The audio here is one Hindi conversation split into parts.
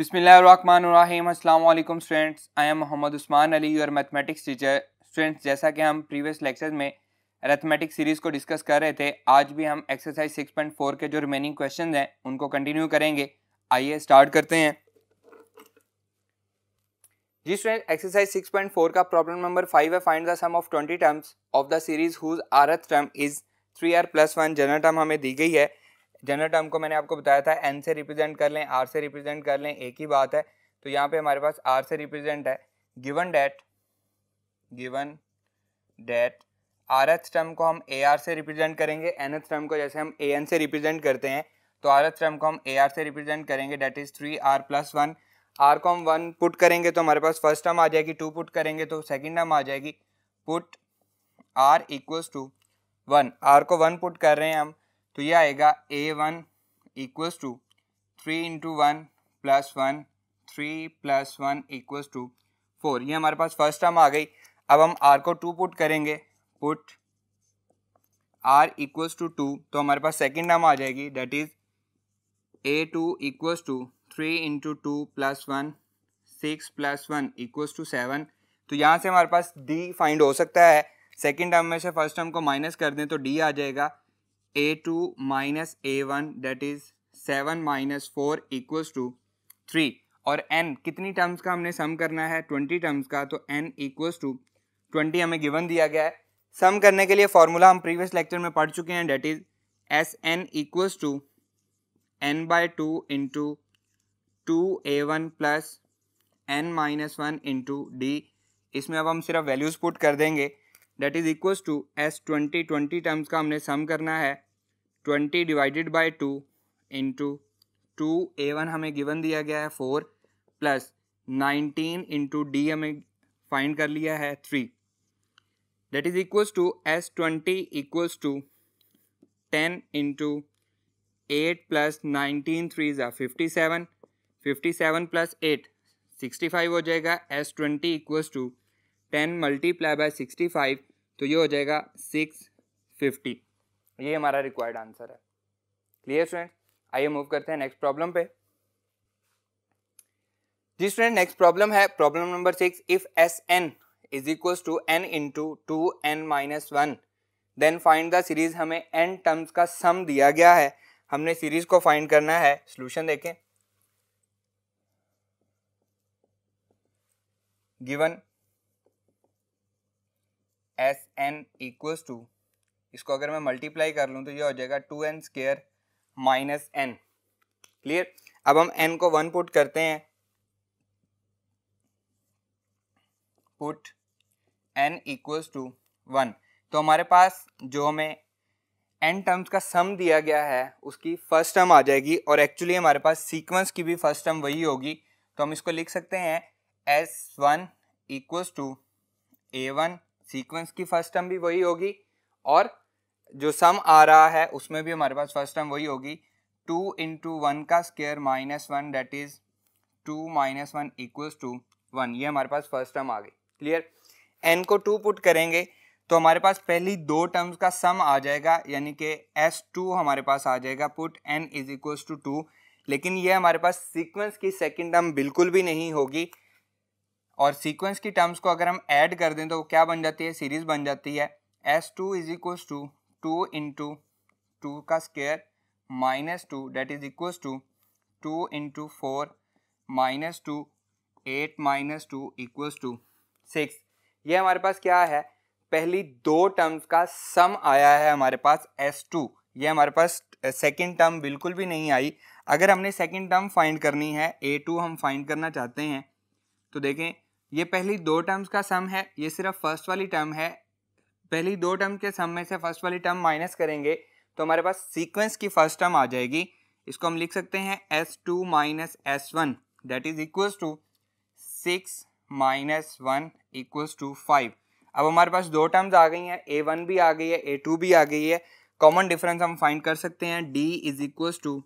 बिसमीम अल्लाम students I am Mohammad Usman Ali your mathematics teacher students जैसा कि हम प्रीवियस लेक्चर में अरेथमेटिक सीरीज़ को डिस्कस कर रहे थे आज भी हम एक्सरसाइज 6.4 के जो रिमेनिंग क्वेश्चन हैं उनको कंटिन्यू करेंगे आइए स्टार्ट करते हैं जी स्टूडेंट एक्सरसाइज 6.4 का प्रॉब्लम नंबर फाइव है find the sum of twenty terms of the series whose Rth term is three R plus one general term हमें दी गई है जनरल टर्म को मैंने आपको बताया था एन से रिप्रेजेंट कर लें आर से रिप्रेजेंट कर लें एक ही बात है तो यहाँ पे हमारे पास आर से रिप्रेजेंट है given that given that R th term को हम ए आर से रिप्रेजेंट करेंगे एन एथ टर्म को जैसे हम ए एन से रिप्रेजेंट करते हैं तो आर एथ टर्म को हम ए आर से रिप्रेजेंट करेंगे that is three R plus one R को हम वन पुट करेंगे तो हमारे पास फर्स्ट टर्म आ जाएगी टू पुट करेंगे तो सेकेंड टर्म आ जाएगी put R equals to one R को वन पुट कर रहे हैं हम तो ये आएगा A one equals to three into one plus one three plus one equals to four ये हमारे पास फर्स्ट टर्म आ गई अब हम आर को टू पुट करेंगे put R equals to two तो हमारे पास सेकेंड टर्म आ जाएगी that is A two equals to three into two plus one six plus one equals to seven तो यहाँ से हमारे पास डी फाइंड हो सकता है सेकेंड टर्म में से फर्स्ट टर्म को माइनस कर दें तो डी आ जाएगा a2 minus a1 that is 7 minus 4 equals to 3 और n कितनी टर्म्स का हमने सम करना है 20 टर्म्स का तो n इक्वल्स टू 20 हमें गिवन दिया गया है सम करने के लिए फॉर्मूला हम प्रीवियस लेक्चर में पढ़ चुके हैं that is S N equals to N by two into two A one plus N minus one into D इसमें अब हम सिर्फ वैल्यूज़ पुट कर देंगे that is equals to S twenty twenty terms का हमने सम करना है twenty divided by two into two A one हमें गिवन दिया गया है four plus nineteen into D हमें फाइंड कर लिया है three that is equals to S twenty equals to ten into eight plus nineteen three ज़ा fifty seven fifty seven plus eight sixty five हो जाएगा S twenty equals to ten multiply by sixty five तो ये हो जाएगा सिक्स फिफ्टी ये हमारा रिक्वायर्ड आंसर है क्लियर स्टूडेंट आइए मूव करते हैं नेक्स्ट प्रॉब्लम पे जी स्टूडेंट नेक्स्ट प्रॉब्लम है problem number six if S N is equal to N into two N minus one then find the series हमें एन टर्म्स का सम दिया गया है हमने सीरीज को फाइंड करना है सोल्यूशन देखें given S N equals to इसको अगर मैं मल्टीप्लाई कर लूँ तो ये हो जाएगा two N square minus N clear अब हम एन को वन पुट करते हैं put N equals to one तो हमारे पास जो हमें एन टर्म्स का सम दिया गया है उसकी फर्स्ट टर्म आ जाएगी और एक्चुअली हमारे पास सीक्वेंस की भी फर्स्ट टर्म वही होगी तो हम इसको लिख सकते हैं S one equals to A one sequence की फर्स्ट टर्म भी वही होगी और जो सम आ रहा है उसमें भी हमारे पास फर्स्ट टर्म वही होगी टू इंटू वन का square minus one that is two minus one equals to one ये हमारे पास फर्स्ट टर्म आ गई क्लियर एन को टू पुट करेंगे तो हमारे पास पहली दो टर्म्स का सम आ जाएगा यानी कि एस टू हमारे पास आ जाएगा put N is equals to two लेकिन ये हमारे पास सीक्वेंस की सेकेंड टर्म बिल्कुल भी नहीं होगी और सीक्वेंस की टर्म्स को अगर हम ऐड कर दें तो वो क्या बन जाती है सीरीज़ बन जाती है S two is equals to two into two का square minus two that is equals to two into four minus two eight minus two equals to six ये हमारे पास क्या है पहली दो टर्म्स का सम आया है हमारे पास एस टू ये हमारे पास सेकेंड टर्म बिल्कुल भी नहीं आई अगर हमने सेकेंड टर्म फाइंड करनी है ए टू हम फाइंड करना चाहते हैं तो देखें ये पहली दो टर्म्स का सम है ये सिर्फ फर्स्ट वाली टर्म है पहली दो टर्म के सम में से फर्स्ट वाली टर्म माइनस करेंगे तो हमारे पास सीक्वेंस की फर्स्ट टर्म आ जाएगी इसको हम लिख सकते हैं S two minus S one that is equals to six minus one equals to five अब हमारे पास दो टर्म्स आ गई हैं ए वन भी आ गई है ए टू भी आ गई है कॉमन डिफरेंस हम फाइंड कर सकते हैं D is equals to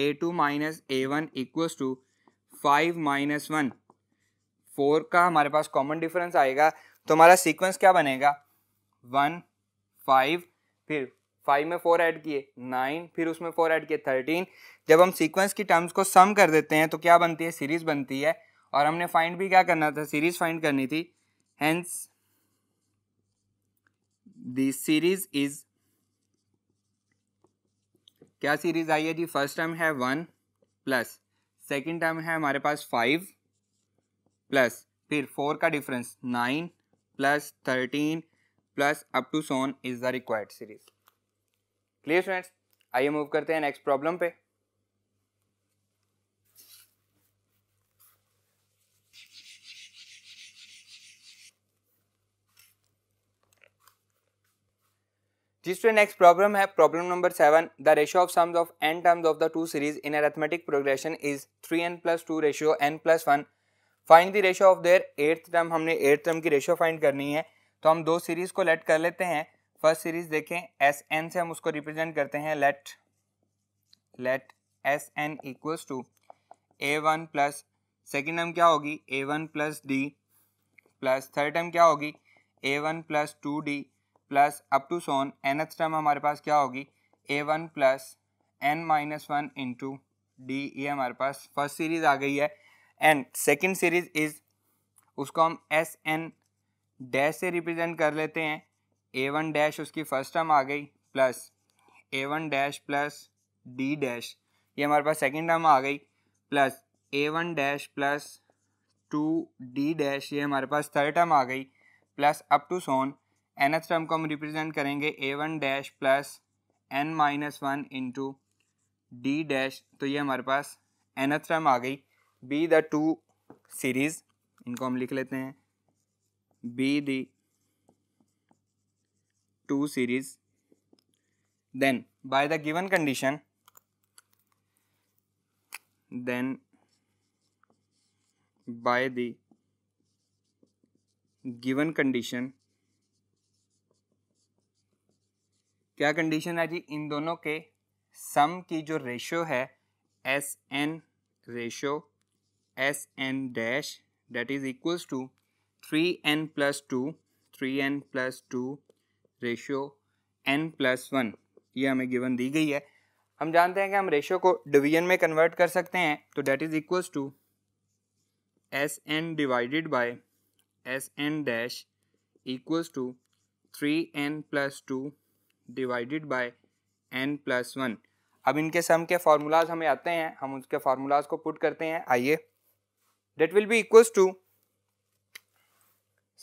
A two minus A one equals to five minus one four का हमारे पास कॉमन डिफरेंस आएगा तो हमारा सीक्वेंस क्या बनेगा वन फाइव फिर फाइव में फोर ऐड किए नाइन फिर उसमें फोर ऐड किए थर्टीन जब हम सीक्वेंस की टर्म्स को सम कर देते हैं तो क्या बनती है सीरीज बनती है और हमने फाइंड भी क्या करना था सीरीज फाइंड करनी थी हेंस दीरीज सीरीज इज क्या सीरीज आई है जी फर्स्ट टर्म है वन प्लस सेकेंड टर्म है हमारे पास फाइव प्लस फिर फोर का difference nine plus thirteen plus up to so on is the required series clear students आइए मूव करते हैं नेक्स्ट प्रॉब्लम पे जिस नेक्स्ट प्रॉब्लम है problem number seven the ratio of sums of N terms of the two series in arithmetic progression is three N plus two ratio N plus one find the ratio of their eighth term हमने एट्थ टर्म की रेशो फाइंड करनी है तो हम दो सीरीज को लेट कर लेते हैं फर्स्ट सीरीज देखें एस एन से हम उसको रिप्रेजेंट करते हैं let let S N equals to A one plus second term क्या होगी A one plus D plus third term क्या होगी A one plus two D plus up to so on N th term हमारे पास क्या होगी A one plus N minus one into D ये हमारे पास फर्स्ट सीरीज आ गई है एंड सेकेंड सीरीज इज उसको हम एस एन डैश से रिप्रेजेंट कर लेते हैं ए वन डैश उसकी फर्स्ट टर्म आ गई plus A one dash plus D dash ये हमारे पास सेकेंड टर्म आ गई plus A one dash plus two D dash ये हमारे पास थर्ड टर्म आ गई plus up to so on N term को हम रिप्रेजेंट करेंगे A one dash plus N minus one into D dash तो ये हमारे पास एन टर्म आ गई बी द टू सीरीज इनको हम लिख लेते हैं be the two series then by the given condition then by the given condition क्या कंडीशन है जी इन दोनों के सम की जो रेशो है S N ratio S N dash is equals to three N plus two three N plus two ratio N plus one ये हमें गिवन दी गई है हम जानते हैं कि हम रेशो को डिवीजन में कन्वर्ट कर सकते हैं तो that is equals to S N divided by S N dash equals to three N plus two divided by N plus one अब इनके सम के फार्मूलाज हमें आते हैं हम उसके फार्मूलाज को पुट करते हैं आइए that will be equals to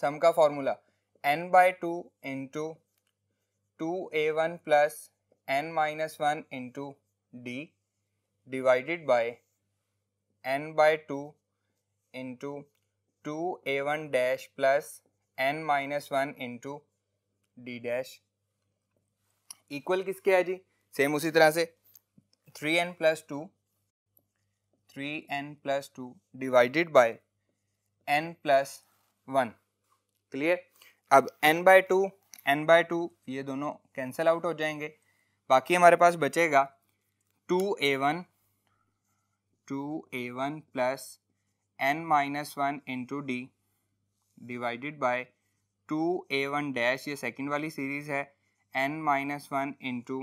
sum का formula N by two into two A one plus N minus one into D divided by N by two into two A one dash plus N minus one into D dash equal किसके है जी सेम उसी तरह से three N plus two three N plus two divided by N plus one clear अब N by two N by to ये दोनों कैंसिल आउट हो जाएंगे बाकी हमारे पास बचेगा two A one two A one plus N minus one into D divided by two A one dash ये सेकेंड वाली सीरीज है N minus one into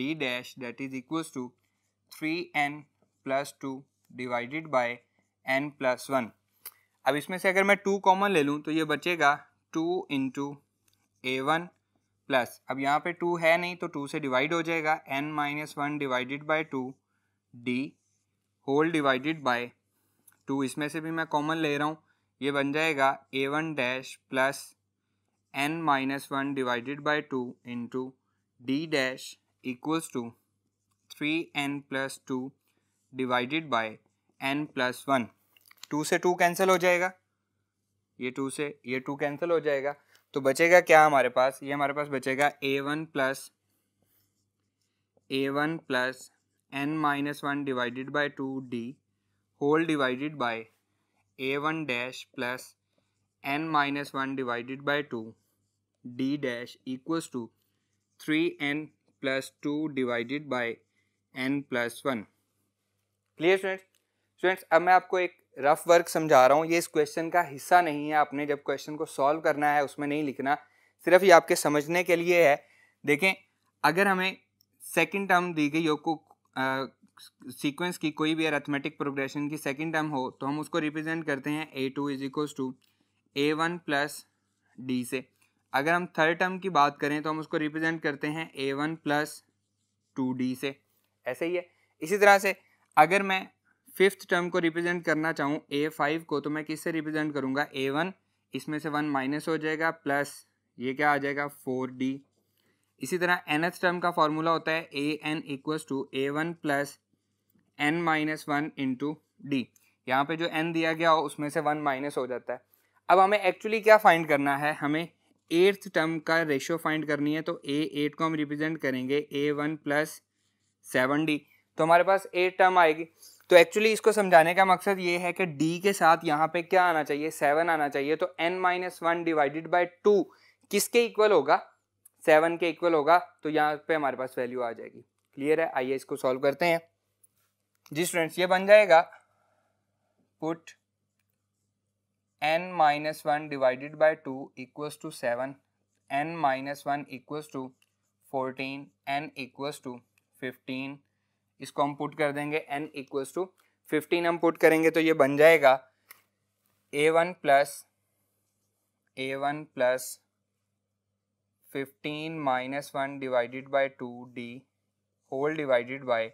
D dash that is equals to three N plus two divided by N plus one अब इसमें से अगर मैं टू कॉमन ले लूँ तो ये बचेगा टू इंटू ए वन प्लस अब यहाँ पे टू है नहीं तो टू से डिवाइड हो जाएगा N minus one divided by two D whole divided by two इसमें से भी मैं कॉमन ले रहा हूँ ये बन जाएगा A one dash plus N minus one divided by two into D dash equals to three N plus two divided by N plus one two से टू कैंसिल हो जाएगा ये टू से ये टू कैंसिल हो जाएगा तो बचेगा क्या हमारे पास ये हमारे पास बचेगा A one plus A one plus N minus one divided by two D whole divided by A one dash plus N minus one divided by two D dash equals to three N plus two divided by N plus one clear students students अब मैं आपको एक रफ वर्क समझा रहा हूँ ये इस क्वेश्चन का हिस्सा नहीं है आपने जब क्वेश्चन को सॉल्व करना है उसमें नहीं लिखना सिर्फ ये आपके समझने के लिए है देखें अगर हमें सेकंड टर्म दी गई हो को सीक्वेंस की कोई भी अरेथमेटिक प्रोग्रेशन की सेकंड टर्म हो तो हम उसको रिप्रेजेंट करते हैं A two is equals to A one plus D से अगर हम थर्ड टर्म की बात करें तो हम उसको रिप्रेजेंट करते हैं A one plus two D से ऐसे ही है इसी तरह से अगर मैं फिफ्थ टर्म को रिप्रेजेंट करना चाहूँ ए फाइव को तो मैं किससे रिप्रेजेंट करूँगा ए वन इसमें से वन माइनस हो जाएगा प्लस ये क्या आ जाएगा फोर डी इसी तरह एन एथ टर्म का फॉर्मूला होता है A N equals to A one plus N minus one into D यहाँ पे जो एन दिया गया हो उसमें से वन माइनस हो जाता है अब हमें एक्चुअली क्या फाइंड करना है हमें एट्थ टर्म का रेशियो फाइंड करनी है तो ए एट को हम रिप्रेजेंट करेंगे A one plus seven D तो हमारे पास ए टर्म आएगी तो एक्चुअली इसको समझाने का मकसद ये है कि डी के साथ यहाँ पे क्या आना चाहिए सेवन आना चाहिए तो N minus one divided by two किसके इक्वल होगा सेवन के इक्वल होगा तो यहाँ पे हमारे पास वैल्यू आ जाएगी क्लियर है आइए इसको सॉल्व करते हैं जी स्टूडेंट्स ये बन जाएगा put N minus one divided by two equals to seven N minus one equals to fourteen N equals to fifteen इसको हम पुट कर देंगे एन इक्वल्स टू फिफ्टीन हम पुट करेंगे तो ये बन जाएगा A one plus A one plus fifteen minus one divided by two D whole divided by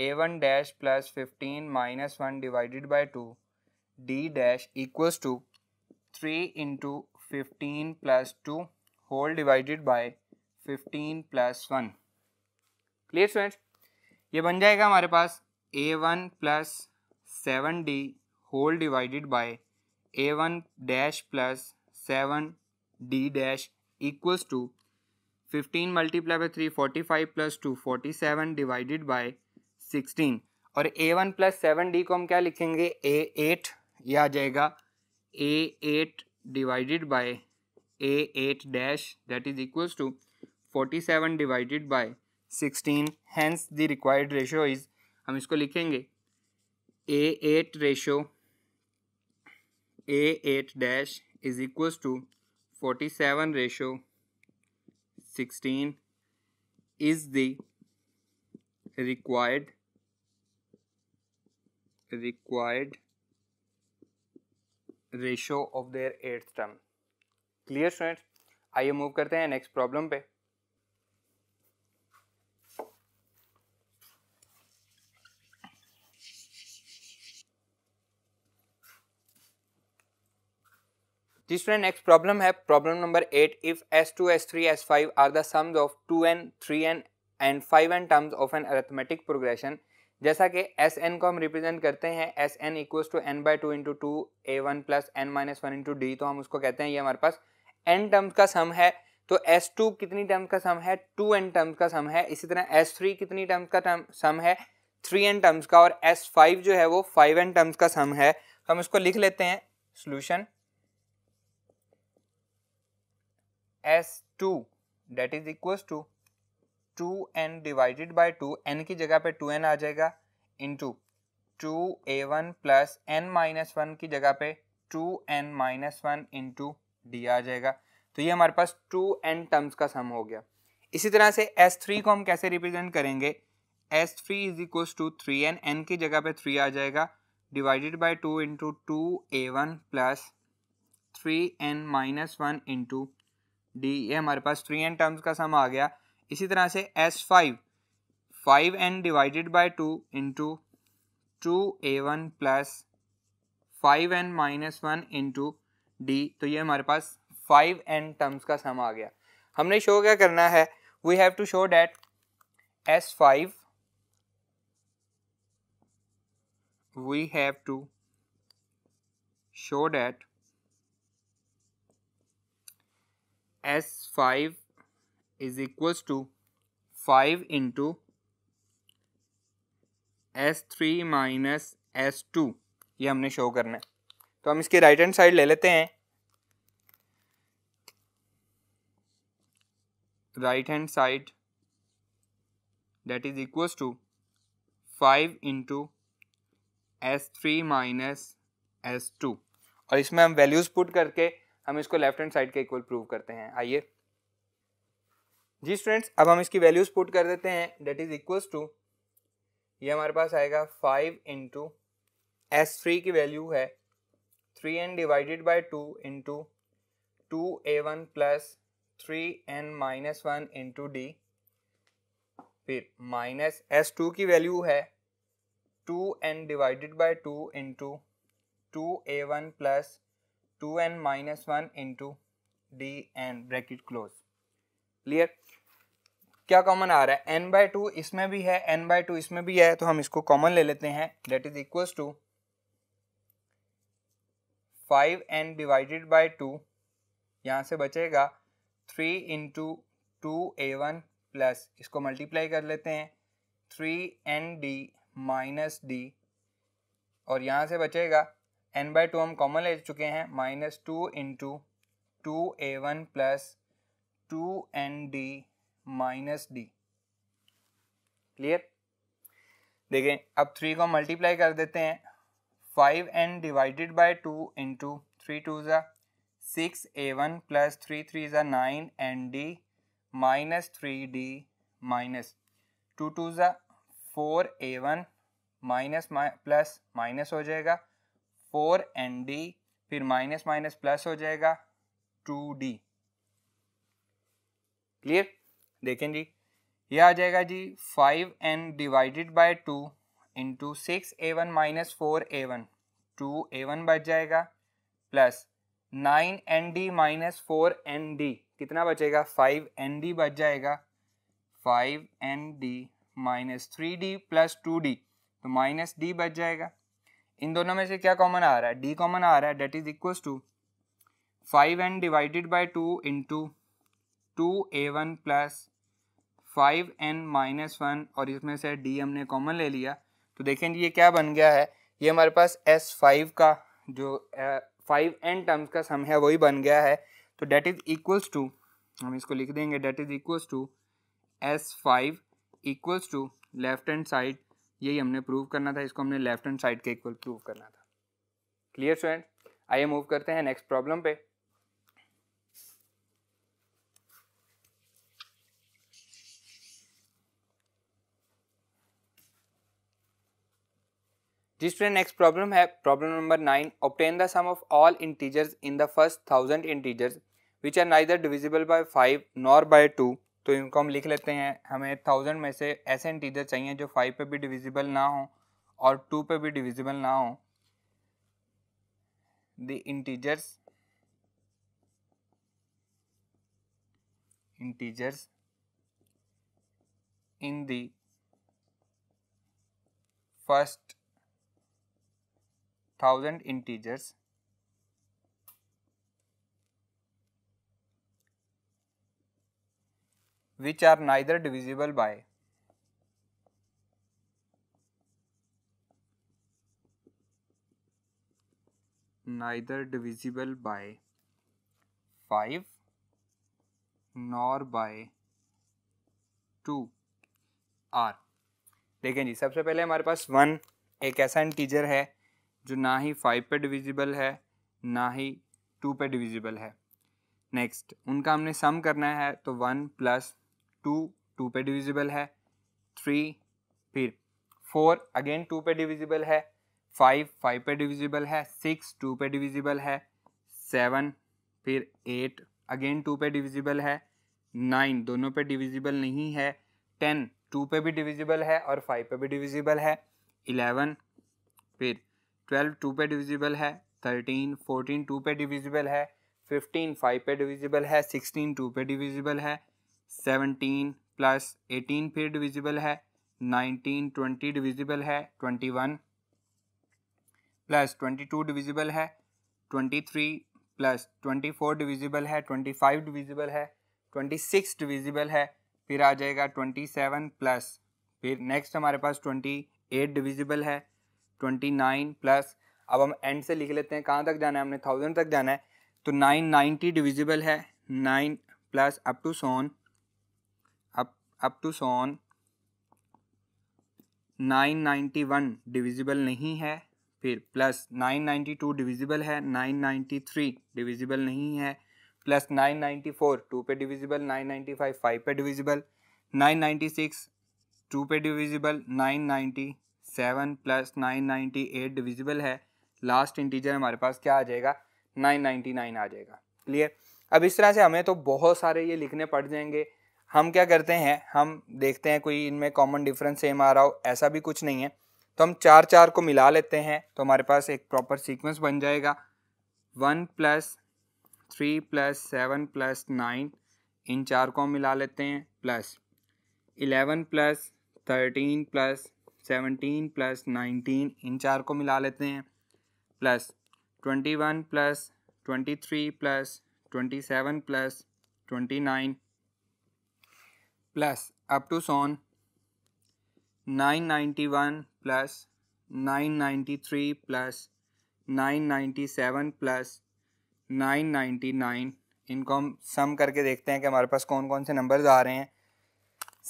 A one dash plus fifteen minus one divided by two D dash equals to three into fifteen plus two whole divided by fifteen plus one clear students ये बन जाएगा हमारे पास A one plus seven D whole divided by A one dash plus seven D dash equals to fifteen multiply by three forty five plus two forty seven divided by sixteen और A one plus seven D को हम क्या लिखेंगे ए एट यह आ जाएगा A eight divided by A eight dash that is equals to forty seven divided by sixteen hence the required ratio is हम इसको लिखेंगे A eight ratio A eight dash is equals to forty seven ratio sixteen is the required required ratio of their eighth term clear students आइए मूव करते हैं नेक्स्ट प्रॉब्लम पे जी स्टूडेंट नेक्स्ट प्रॉब्लम है problem number eight if S two S three S five are the sums of two N three N and five N terms of an arithmetic progression जैसा कि एस एन को हम रिप्रेजेंट करते हैं S N equals to N by two into two A one plus N minus one into D तो हम उसको कहते हैं ये हमारे पास एन टर्म्स का सम है तो एस टू कितनी टर्म्स का सम है टू एन टर्म्स का सम है इसी तरह एस थ्री कितनी टर्म्स का टर्म सम है थ्री एन टर्म्स का और एस फाइव जो है वो फाइव एन टर्म्स का सम है तो हम इसको लिख लेते हैं solution S two that is equals to two N divided by two N की जगह पे टू एन आ जाएगा इंटू टू ए one plus N minus one की जगह पे two N minus one into D आ जाएगा तो ये हमारे पास टू एन टर्म्स का सम हो गया इसी तरह से एस थ्री को हम कैसे रिप्रेजेंट करेंगे S three is equals to three N N की जगह पे थ्री आ जाएगा divided by two into two A one plus three N minus one into D ये हमारे पास थ्री एन टर्म्स का सम आ गया इसी तरह से S five five N divided by two into two A one plus five N minus one into D तो ये हमारे पास फाइव एन टर्म्स का सम आ गया हमने शो क्या करना है we have to show that S five we have to show that S five is equals to five into S three minus S two ये हमने शो करना है तो हम इसकी राइट हैंड साइड ले लेते हैं right hand side that is is to five into S three minus S two और इसमें हम वैल्यूज़ पुट करके हम इसको लेफ्ट हैंड साइड के इक्वल प्रूव करते हैं आइए जी स्टूडेंट्स अब हम इसकी वैल्यूज पुट कर देते हैं डेट इज इक्वल्स टू ये हमारे पास आएगा फाइव इंटू एस थ्री की वैल्यू है three N divided by two into two A one plus three N minus one into D फिर माइनस एस टू की वैल्यू है two N divided by two into two A one plus two N minus one into D N bracket close clear क्या कॉमन आ रहा है एन बाय टू इसमें भी है एन बाय टू इसमें भी है तो हम इसको कॉमन ले लेते हैं that is equals to five N divided by two यहाँ से बचेगा थ्री इंटू टू ए वन प्लस इसको मल्टीप्लाई कर लेते हैं three N D minus D और यहाँ से बचेगा एन बाई टू हम कॉमन ले चुके हैं माइनस टू इंटू टू ए one plus two N D minus D clear देखें अब थ्री को मल्टीप्लाई कर देते हैं five N divided by two into three two ज़ा six A one plus three three ज़ा nine N D minus three D minus two two ज़ा four A one minus plus minus हो जाएगा फोर एन डी फिर माइनस माइनस प्लस हो जाएगा टू डी क्लियर देखें जी यह आ जाएगा जी five N divided by two into six A one minus four A one two A one बच जाएगा plus nine N D minus four N D कितना बचेगा फाइव एन डी बच जाएगा five N D minus three D plus two D तो माइनस डी बच जाएगा इन दोनों में से क्या कॉमन आ रहा है डी कॉमन आ रहा है that is equal to five N divided by two into two A one plus five N minus one और इसमें से डी हमने कॉमन ले लिया तो देखें ये क्या बन गया है ये हमारे पास एस फाइव का जो फाइव एन टर्म्स का सम है वही बन गया है तो डेट इज़ इक्वल्स टू हम इसको लिख देंगे that is equals to S five equals to left hand side यही हमने प्रूव करना था इसको हमने लेफ्ट हैंड साइड के इक्वल प्रूव करना था क्लियर स्टूडेंट आइए मूव करते हैं नेक्स्ट प्रॉब्लम पे जी स्टूडेंट नेक्स्ट प्रॉब्लम है problem number nine obtain the sum of all integers in the first thousand integers which are neither divisible by five nor by two तो इनको हम लिख लेते हैं हमें थाउजेंड में से ऐसे इंटीजर चाहिए जो फाइव पे भी डिविजिबल ना हो और टू पे भी डिविजिबल ना हो the integers integers in the first thousand integers which are neither divisible by neither divisible by 5 nor by 2 r देखें जी सबसे पहले हमारे पास वन एक ऐसा इंटीजर है जो ना ही फाइव पे डिविजिबल है ना ही टू पे डिविजिबल है नेक्स्ट उनका हमने सम करना है तो वन प्लस टू टू पे डिविजिबल है थ्री फिर फोर अगेन टू पे डिविजिबल है फाइव फाइव पे डिविजिबल है सिक्स टू पे डिविजिबल है सेवन फिर एट अगेन टू पे डिविजिबल है नाइन दोनों पे डिविजिबल नहीं है टेन टू पे भी डिविजिबल है और फाइव पे भी डिविजिबल है इलेवन फिर ट्वेल्व टू पे डिविजिबल है थर्टीन फोर्टीन टू पे डिविजिबल है फिफ्टीन फाइव पे डिविजिबल है सिक्सटीन टू पे डिविजिबल है सेवनटीन प्लस एटीन फिर डिविजिबल है नाइनटीन ट्वेंटी डिविजिबल है twenty one plus twenty two divisible है twenty three plus twenty four divisible है ट्वेंटी फाइव डिविजिबल है ट्वेंटी सिक्स डिविजिबल है फिर आ जाएगा ट्वेंटी सेवन प्लस फिर नेक्स्ट हमारे पास ट्वेंटी एट डिविजिबल है ट्वेंटी नाइन प्लस अब हम एंड से लिख लेते हैं कहाँ तक जाना है हमने थाउजेंड तक जाना है तो नाइन नाइन्टी डिविजिबल है nine plus up to so on up to so on 991 divisible नहीं है फिर प्लस 992 डिविजिबल है 993 डिविजिबल नहीं है प्लस 994 टू पे डिविजिबल 995 फाइव पे डिविजिबल 996 टू पे डिविजिबल 997 प्लस 998 डिविजिबल है लास्ट इंटीजर हमारे पास क्या आ जाएगा 999 आ जाएगा क्लियर अब इस तरह से हमें तो बहुत सारे ये लिखने पड़ जाएंगे हम क्या करते हैं हम देखते हैं कोई इनमें कॉमन डिफरेंस सेम आ रहा हो ऐसा भी कुछ नहीं है तो हम चार चार को मिला लेते हैं तो हमारे पास एक प्रॉपर सीक्वेंस बन जाएगा one plus three plus seven plus nine इन चार को हम मिला लेते हैं plus eleven plus thirteen plus seventeen plus nineteen इन चार को मिला लेते हैं plus twenty one plus twenty three plus twenty seven plus twenty nine plus up to so on nine ninety one plus nine ninety three plus nine ninety seven plus nine ninety nine इनको हम सम करके देखते हैं कि हमारे पास कौन कौन से नंबर्स आ रहे हैं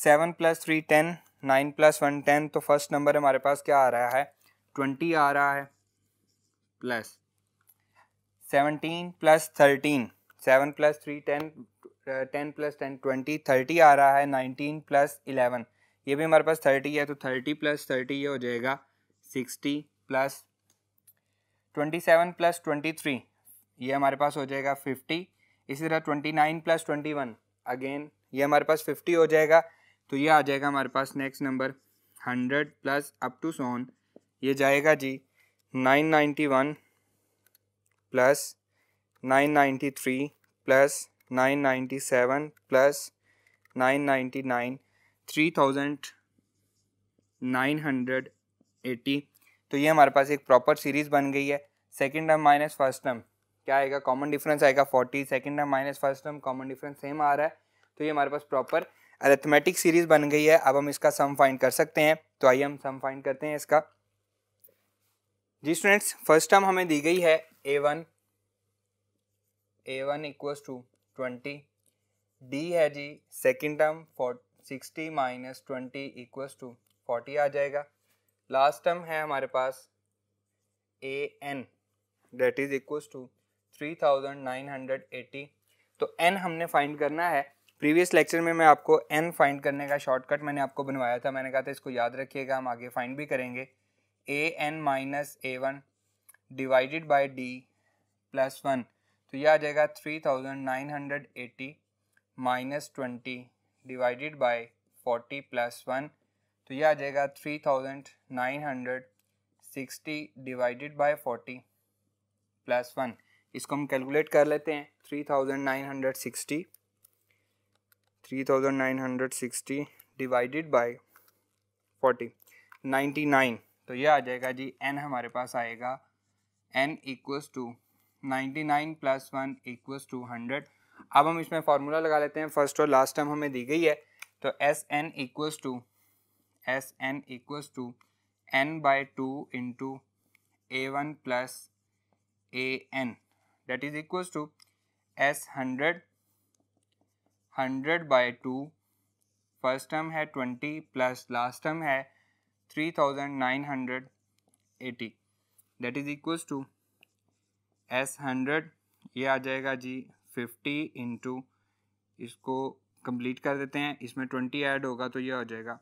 seven plus three ten nine plus one ten तो फर्स्ट नंबर हमारे पास क्या आ रहा है ट्वेंटी आ रहा है plus seventeen plus thirteen seven plus three ten ten plus ten twenty thirty आ रहा है नाइनटीन प्लस इलेवन ये भी हमारे पास थर्टी है तो थर्टी प्लस थर्टी ये हो जाएगा sixty plus twenty seven plus twenty three ये हमारे पास हो जाएगा फिफ्टी इसी तरह twenty nine plus twenty one again ये हमारे पास फिफ्टी हो जाएगा तो ये आ जाएगा हमारे पास next number hundred plus up to so on ये जाएगा जी nine ninety one plus nine ninety three plus nine ninety seven plus nine ninety nine three thousand nine hundred eighty तो ये हमारे पास एक प्रॉपर सीरीज़ बन गई है second term minus first term क्या आएगा कॉमन डिफरेंस आएगा forty second term minus first term common difference same आ रहा है तो ये हमारे पास प्रॉपर अरेथमेटिक सीरीज बन गई है अब हम इसका सम फाइंड कर सकते हैं तो आइए हम सम फाइंड करते हैं इसका जी स्टूडेंट्स फर्स्ट टर्म हमें दी गई है a one a one equals to twenty d है जी second term for sixty minus twenty इक्व टू फोर्टी आ जाएगा लास्ट टर्म है हमारे पास ए एन डेट इज़ इक्व to three thousand nine hundred eighty तो एन हमने फाइंड करना है प्रीवियस लेक्चर में मैं आपको एन फाइंड करने का शॉर्टकट मैंने आपको बनवाया था मैंने कहा था इसको याद रखिएगा हम आगे फाइंड भी करेंगे a n minus A one divided by d plus one तो ये आ जाएगा three thousand nine hundred eighty minus twenty divided by forty plus one तो ये आ जाएगा three thousand nine hundred sixty divided by forty plus one इसको हम कैलकुलेट कर लेते हैं three thousand nine hundred sixty three thousand nine hundred sixty divided by forty ninety nine तो ये आ जाएगा जी एन हमारे पास आएगा n equals to ninety nine plus one equals to hundred अब हम इसमें फार्मूला लगा लेते हैं फर्स्ट और लास्ट टर्म हमें दी गई है तो s n equals to S n equals to N by two into A one plus a n that is equals to s hundred hundred by two first term है ट्वेंटी प्लस लास्ट टर्म है three thousand nine hundred eighty that is equals to s hundred ये आ जाएगा जी फिफ्टी इंटू इसको कंप्लीट कर देते हैं इसमें ट्वेंटी ऐड होगा तो ये हो जाएगा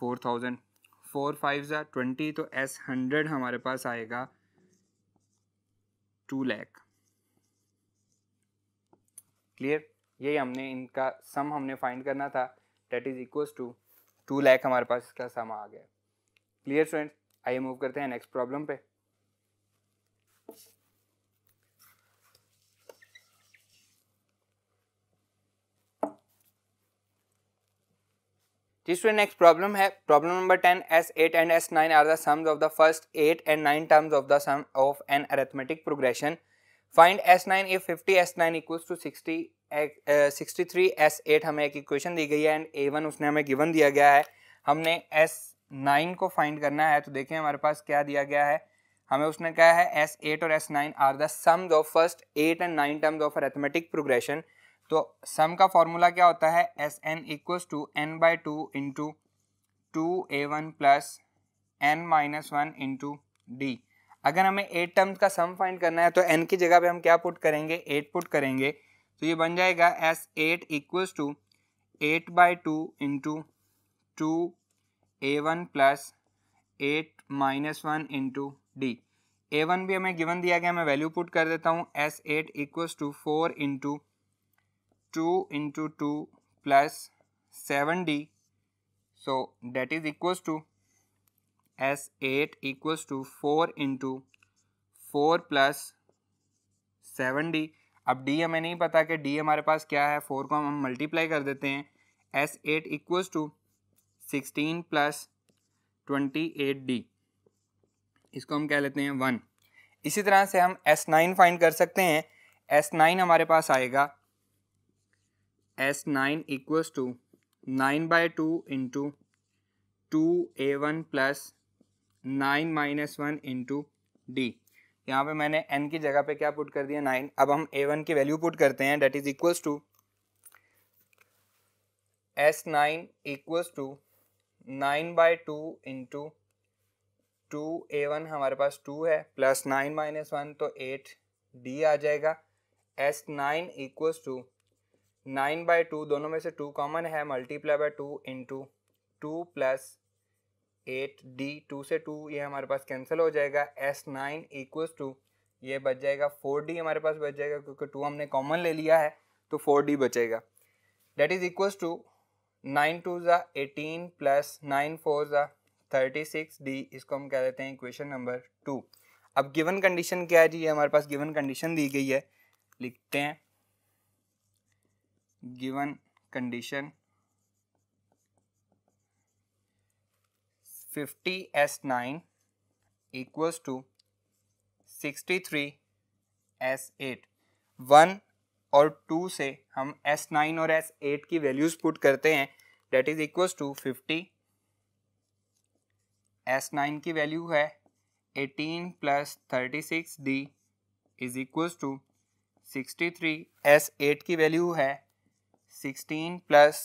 फोर थाउजेंड फोर फाइव ज़ा ट्वेंटी तो एस हंड्रेड हमारे पास आएगा टू लैख क्लियर यही हमने इनका सम हमने फाइंड करना था that is equals to two lakh हमारे पास इसका सम आ गया क्लियर स्टूडेंट आइए मूव करते हैं नेक्स्ट प्रॉब्लम पे जी नेक्स्ट प्रॉब्लम है problem number ten s eight and s nine are the sums of the first eight and nine terms of the sum of an arithmetic progression find s nine if fifty s nine equals to sixty sixty three s eight हमें एक इक्वेशन दी गई है एंड ए वन उसने हमें गिवन दिया गया है हमने एस नाइन को फाइंड करना है तो देखें हमारे पास क्या दिया गया है हमें उसने कहा है एस एट और s nine are the sums of first eight and nine terms of arithmetic progression तो सम का फॉर्मूला क्या होता है एस एन इक्व to N by two into two A one plus N minus one into d अगर हमें एट टर्म्स का सम फाइंड करना है तो एन की जगह पे हम क्या पुट करेंगे एट पुट करेंगे तो ये बन जाएगा एस एट इक्व to eight by two into two A one plus eight minus one into d a one भी हमें गिवन दिया गया मैं वैल्यू पुट कर देता हूँ एस एट इक्व to four into 2 into 2 plus 7d so that is equals to s8 equals to 4 into 4 plus 7d अब d हमें नहीं पता कि d हमारे पास क्या है 4 को हम मल्टीप्लाई कर देते हैं s8 equal to 16 plus 28d इसको हम कह लेते हैं वन इसी तरह से हम s9 फाइंड कर सकते हैं s9 हमारे पास आएगा s nine equals to nine by two into two A one plus nine minus one into D यहाँ पे मैंने एन की जगह पे क्या पुट कर दिया नाइन अब हम ए वन की वैल्यू पुट करते हैं that is equals to s nine equals to nine by two into two A one हमारे पास टू है प्लस नाइन माइनस वन तो एट डी आ जाएगा s nine equals to nine by two दोनों में से टू कॉमन है multiply by two into two plus eight d two से टू ये हमारे पास कैंसिल हो जाएगा एस नाइन इक्वल्स टू ये बच जाएगा फोर डी हमारे पास बच जाएगा क्योंकि टू हमने कॉमन ले लिया है तो फोर डी बचेगा that is equals to nine two ज़ा एटीन प्लस नाइन फोर ज़ा थर्टी सिक्स डी इसको हम कह देते हैं इक्वेशन नंबर टू अब गिवन कंडीशन क्या है जी ये हमारे पास गिवन कंडीशन दी गई है लिखते हैं given condition 50S9 equals to 63S8 one और टू से हम S9 और S8 की वैल्यूज पुट करते हैं that is equals to 50 S9 की वैल्यू है 18 plus 36D is equals to 63 S8 की वैल्यू है sixteen plus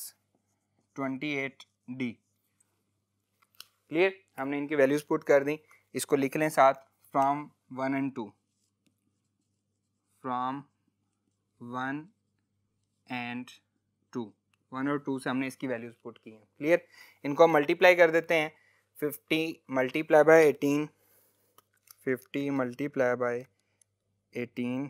twenty eight d clear हमने इनकी वैल्यूज पुट कर दी इसको लिख लें साथ from one and two from one and two one और टू से हमने इसकी वैल्यूज पुट की हैं क्लियर इनको हम मल्टीप्लाई कर देते हैं fifty multiply by eighteen fifty multiply by eighteen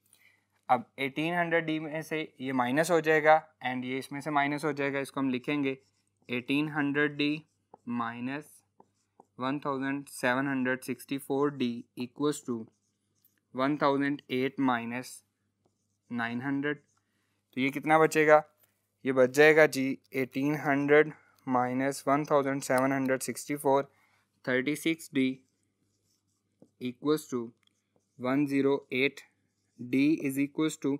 अब 1800 डी में से ये माइनस हो जाएगा एंड ये इसमें से माइनस हो जाएगा इसको हम लिखेंगे 1800 d minus 1764 d equals to 1008 minus 900 तो ये कितना बचेगा ये बच जाएगा जी 1800 माइनस thirty six d equals to eight d is equals to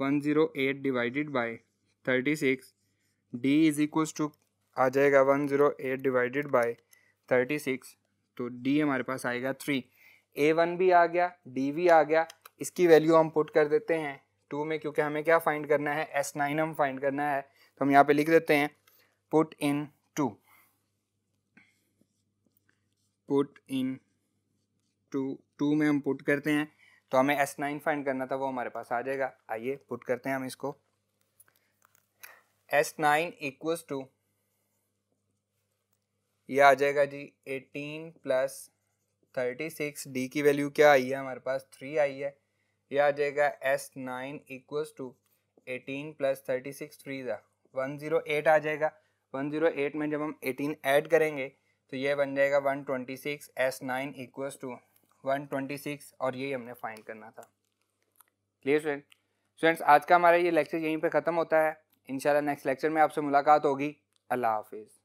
one zero eight divided by thirty six d is equals to आ जाएगा one zero eight divided by thirty six तो डी हमारे पास आएगा थ्री ए वन भी आ गया डी भी आ गया इसकी वैल्यू हम पुट कर देते हैं टू में क्योंकि हमें क्या फाइंड करना है एस नाइन हम फाइंड करना है तो हम यहाँ पे लिख देते हैं put in two put in two two में हम पुट करते हैं तो हमें एस नाइन फाइंड करना था वो हमारे पास आ जाएगा आइए पुट करते हैं हम इसको एस नाइन इक्वस टू ये आ जाएगा जी eighteen plus thirty six d की वैल्यू क्या आई है हमारे पास थ्री आई है ये आ जाएगा s nine equals to eighteen plus thirty six three ज़ा वन ज़ीरो एट आ जाएगा वन ज़ीरो एट में जब हम एटीन ऐड करेंगे तो ये बन जाएगा one twenty six s nine equals to 126 और यही हमने फाइंड करना था क्लियर स्टूडेंट स्टूडेंट्स आज का हमारा ये लेक्चर यहीं पे ख़त्म होता है इंशाल्लाह नेक्स्ट लेक्चर में आपसे मुलाकात होगी अल्लाह हाफिज़